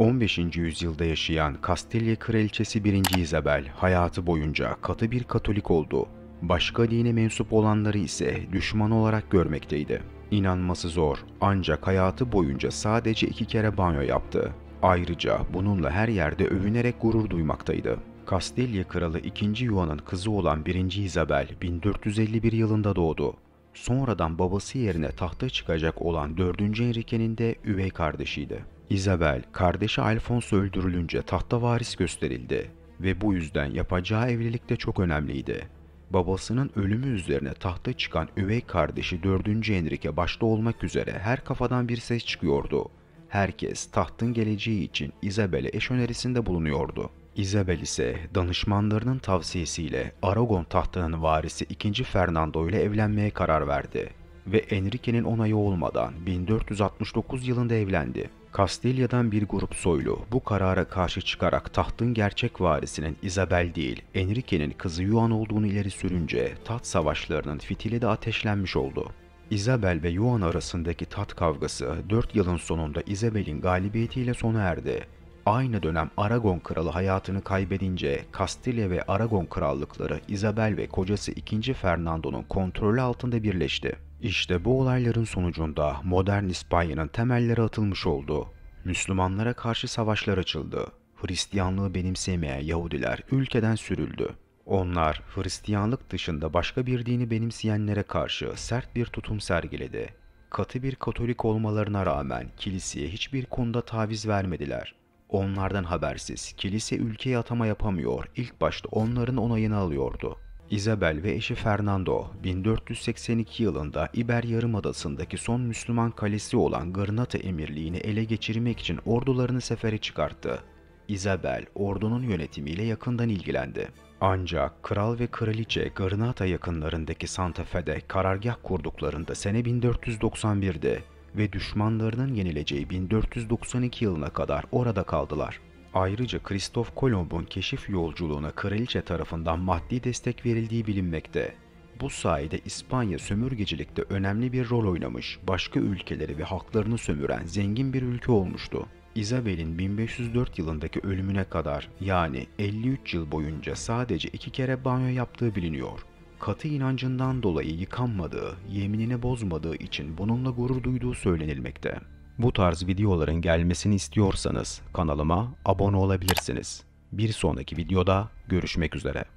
15. yüzyılda yaşayan Kastilya Kraliçesi 1. Isabel hayatı boyunca katı bir Katolik oldu. Başka dine mensup olanları ise düşman olarak görmekteydi. İnanması zor ancak hayatı boyunca sadece iki kere banyo yaptı. Ayrıca bununla her yerde övünerek gurur duymaktaydı. Kastilya Kralı 2. Yuan'ın kızı olan 1. Isabel 1451 yılında doğdu sonradan babası yerine tahta çıkacak olan 4. Enrique'nin de üvey kardeşiydi. Isabel, kardeşi Alfonso öldürülünce tahta varis gösterildi ve bu yüzden yapacağı evlilik de çok önemliydi. Babasının ölümü üzerine tahta çıkan üvey kardeşi 4. Enrique başta olmak üzere her kafadan bir ses çıkıyordu Herkes tahtın geleceği için Isabel'e eş önerisinde bulunuyordu. Isabel ise danışmanlarının tavsiyesiyle Aragon tahtının varisi 2. Fernando ile evlenmeye karar verdi ve Enrique'nin onayı olmadan 1469 yılında evlendi. Kastilya'dan bir grup soylu bu karara karşı çıkarak tahtın gerçek varisinin Isabel değil Enrique'nin kızı Yuan olduğunu ileri sürünce taht savaşlarının fitili de ateşlenmiş oldu. Isabel ve Yuan arasındaki tat kavgası 4 yılın sonunda Isabel'in galibiyetiyle sona erdi. Aynı dönem Aragon kralı hayatını kaybedince Kastilya ve Aragon krallıkları Isabel ve kocası 2. Fernando'nun kontrolü altında birleşti. İşte bu olayların sonucunda modern İspanya'nın temelleri atılmış oldu. Müslümanlara karşı savaşlar açıldı. Hristiyanlığı benimsemeyen Yahudiler ülkeden sürüldü. Onlar Hristiyanlık dışında başka bir dini benimseyenlere karşı sert bir tutum sergiledi. Katı bir Katolik olmalarına rağmen kiliseye hiçbir konuda taviz vermediler. Onlardan habersiz kilise ülkeye atama yapamıyor, ilk başta onların onayını alıyordu. Isabel ve eşi Fernando 1482 yılında İber Yarımadası'ndaki son Müslüman kalesi olan Granada emirliğini ele geçirmek için ordularını sefere çıkarttı. Isabel ordunun yönetimiyle yakından ilgilendi. Ancak kral ve kraliçe Granada yakınlarındaki Santa Fe'de karargah kurduklarında sene 1491'de ve düşmanlarının yenileceği 1492 yılına kadar orada kaldılar. Ayrıca Kristof Kolomb'un keşif yolculuğuna kraliçe tarafından maddi destek verildiği bilinmekte. Bu sayede İspanya sömürgecilikte önemli bir rol oynamış, başka ülkeleri ve haklarını sömüren zengin bir ülke olmuştu. Isabel'in 1504 yılındaki ölümüne kadar yani 53 yıl boyunca sadece iki kere banyo yaptığı biliniyor. Katı inancından dolayı yıkanmadığı, yeminini bozmadığı için bununla gurur duyduğu söylenilmekte. Bu tarz videoların gelmesini istiyorsanız kanalıma abone olabilirsiniz. Bir sonraki videoda görüşmek üzere.